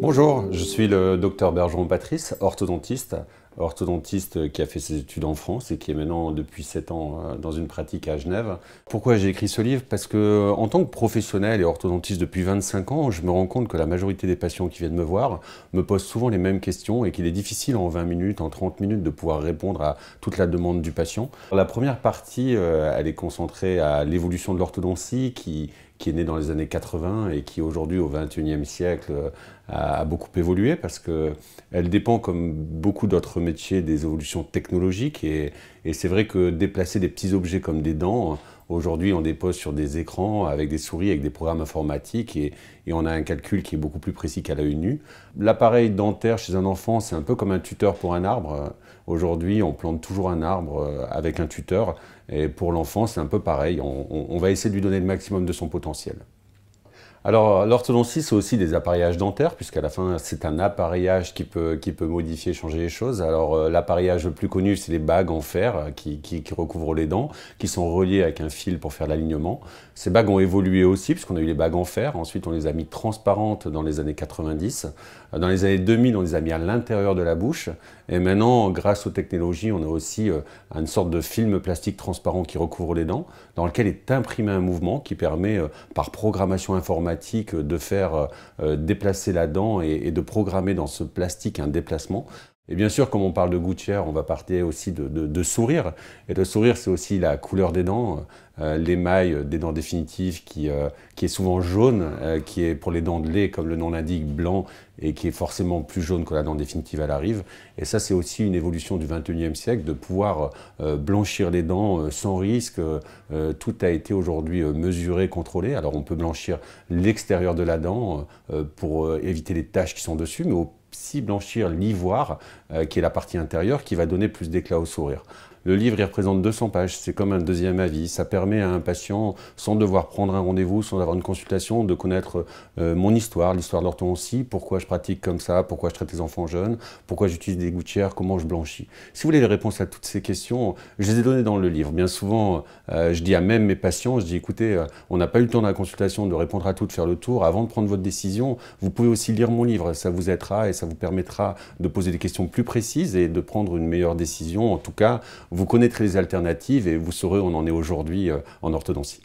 Bonjour, je suis le docteur Bergeron Patrice, orthodontiste, orthodontiste qui a fait ses études en France et qui est maintenant depuis 7 ans euh, dans une pratique à Genève. Pourquoi j'ai écrit ce livre Parce que en tant que professionnel et orthodontiste depuis 25 ans, je me rends compte que la majorité des patients qui viennent me voir me posent souvent les mêmes questions et qu'il est difficile en 20 minutes, en 30 minutes de pouvoir répondre à toute la demande du patient. La première partie, euh, elle est concentrée à l'évolution de l'orthodontie qui qui est né dans les années 80 et qui aujourd'hui au 21e siècle euh, a, beaucoup évolué parce qu'elle dépend comme beaucoup d'autres métiers des évolutions technologiques et c'est vrai que déplacer des petits objets comme des dents, Aujourd'hui, on dépose sur des écrans avec des souris, avec des programmes informatiques et, on a un calcul qui est beaucoup plus précis qu'à l'œil nu. L'appareil dentaire chez un enfant, c'est un peu comme un tuteur pour un arbre. Aujourd'hui, on plante toujours un arbre euh, avec un tuteur et pour l'enfant, c'est un peu pareil. on va essayer de lui donner le maximum de son potentiel. Alors, l'orthodontie, c'est aussi des appareillages dentaires, puisqu'à la fin, c'est un appareillage qui peut, qui peut modifier, changer les choses. Alors, euh, l'appareillage le plus connu, c'est les bagues en fer euh, qui, recouvrent les dents, qui sont reliées avec un fil pour faire l'alignement. Ces bagues ont évolué aussi, puisqu'on a eu les bagues en fer. Ensuite, on les a mis transparentes dans les années 90. Euh, dans les années 2000, on les a mis à l'intérieur de la bouche. Et maintenant, grâce aux technologies, on a aussi une sorte de film plastique transparent qui recouvre les dents, dans lequel est imprimé un mouvement qui permet, par programmation informatique, de faire euh, déplacer la dent et de programmer dans ce plastique un déplacement, et bien sûr, comme on parle de gouttière, on va parler aussi de, sourire. Et le sourire, c'est aussi la couleur des dents, euh, l'émail des dents définitives qui, euh, qui est souvent jaune, euh, qui est pour les dents de lait, comme le nom l'indique, blanc, et qui est forcément plus jaune que la dent définitive à la rive. Et ça, c'est aussi une évolution du 21e siècle, de pouvoir blanchir les dents sans risque. tout a été aujourd'hui mesuré, contrôlé. Alors, on peut blanchir l'extérieur de la dent pour éviter les taches qui sont dessus, mais au si blanchir l'ivoire, euh, qui est la partie intérieure, qui va donner plus d'éclat au sourire. Le livre, il représente 200 pages, c'est comme un deuxième avis. Ça permet à un patient, sans devoir prendre un rendez-vous, sans avoir une consultation, de connaître euh, mon histoire, l'histoire de aussi, pourquoi je pratique comme ça, pourquoi je traite les enfants jeunes, pourquoi j'utilise des gouttières, comment je blanchis. Si vous voulez les réponses à toutes ces questions, je les ai données dans le livre. Bien souvent, euh, je dis à même mes patients, je dis écoutez, euh, on n'a pas eu le temps de la consultation de répondre à tout, de faire le tour. Avant de prendre votre décision, vous pouvez aussi lire mon livre. Ça vous aidera et ça vous permettra de poser des questions plus précises et de prendre une meilleure décision, en tout cas vous connaîtrez les alternatives et vous saurez où on en est aujourd'hui euh, en orthodontie.